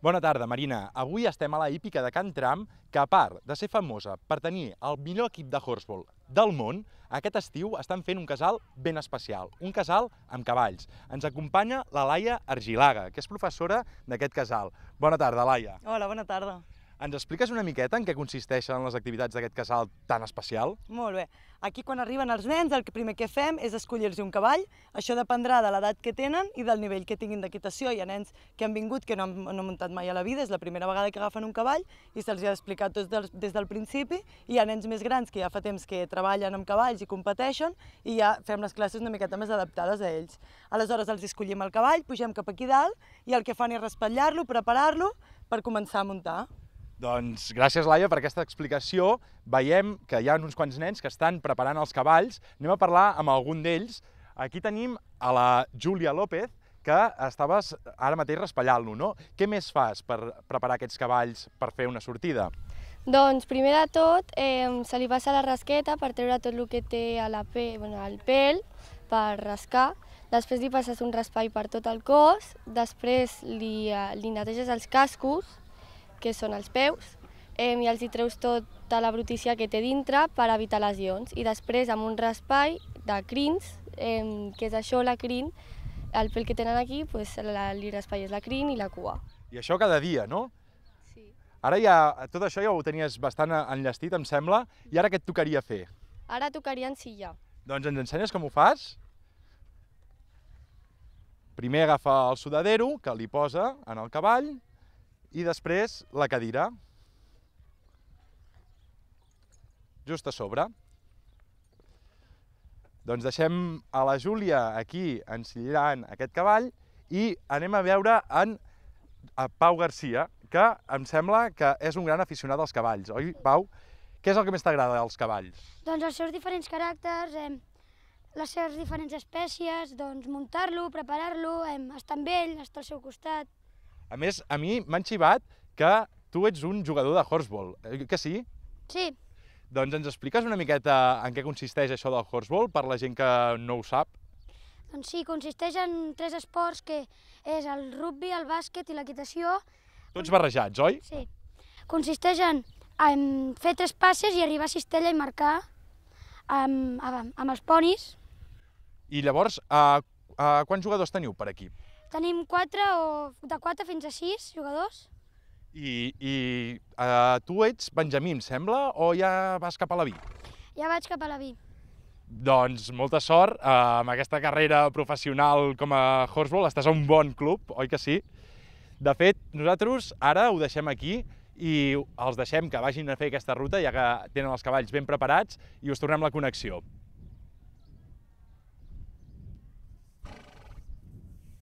Bona tarda, Marina. Avui estem a la hípica de Can Tram, que a part de ser famosa per tenir el millor equip de horseball del món, aquest estiu estan fent un casal ben especial, un casal amb cavalls. Ens acompanya la Laia Argilaga, que és professora d'aquest casal. Bona tarda, Laia. Hola, bona tarda. Ens expliques una miqueta en què consisteixen les activitats d'aquest casal tan especial? Molt bé. Aquí quan arriben els nens el primer que fem és escollir-los un cavall. Això dependrà de l'edat que tenen i del nivell que tinguin d'equitació. Hi ha nens que han vingut que no han, no han muntat mai a la vida, és la primera vegada que agafen un cavall i se'ls ha explicat tot del, des del principi. I hi ha nens més grans que ja fa temps que treballen amb cavalls i competeixen i ja fem les classes una miqueta més adaptades a ells. Aleshores els escollim el cavall, pugem cap aquí dalt i el que fan és respatllar lo preparar-lo per començar a muntar. Doncs gràcies, Laia, per aquesta explicació. Veiem que hi ha uns quants nens que estan preparant els cavalls. Anem a parlar amb algun d'ells. Aquí tenim a la Júlia López, que estaves ara mateix raspallant-lo, no? Què més fas per preparar aquests cavalls per fer una sortida? Doncs, primer de tot, eh, se li passa la rasqueta per treure tot el que té a la pe bueno, al pèl, per rascar. Després li passes un raspall per tot el cos, després li, eh, li neteges els cascos, que són els peus, eh, i els hi treus tota la brutícia que té dintre per evitar lesions. I després amb un raspall de crins, eh, que és això, la crin, el pel que tenen aquí, doncs, la, li raspalles la crin i la cua. I això cada dia, no? Sí. Ara ja, tot això ja ho tenies bastant enllestit, em sembla, i ara què et tocaria fer? Ara tocaria en silla. Doncs ens ensenyes com ho fas? Primer agafa el sudadero, que li posa en el cavall, i després la cadira, just a sobre. Doncs deixem a la Júlia aquí ensillant aquest cavall i anem a veure en a Pau Garcia, que em sembla que és un gran aficionat als cavalls, oi, Pau? Què és el que més t'agrada dels cavalls? Doncs els seus diferents caràcters, eh, les seves diferents espècies, doncs muntar-lo, preparar-lo, eh, estar amb ell, estar al seu costat. A més, a mi m'han xivat que tu ets un jugador de horseball, eh, que sí? Sí. Doncs ens expliques una miqueta en què consisteix això del horseball per la gent que no ho sap? Doncs sí, consisteix en tres esports que és el rugby, el bàsquet i l'equitació. Tots barrejats, oi? Sí. Consisteix en, en fer tres passes i arribar a cistella i marcar amb, amb, amb els ponis. I llavors, a, a, quants jugadors teniu per equip? Tenim 4 o de 4 fins a 6 jugadors. I, i uh, tu ets Benjamí, em sembla, o ja vas cap a la vi? Ja vaig cap a la vi. Doncs molta sort uh, amb aquesta carrera professional com a horseball. Estàs a un bon club, oi que sí? De fet, nosaltres ara ho deixem aquí i els deixem que vagin a fer aquesta ruta, ja que tenen els cavalls ben preparats, i us tornem la connexió.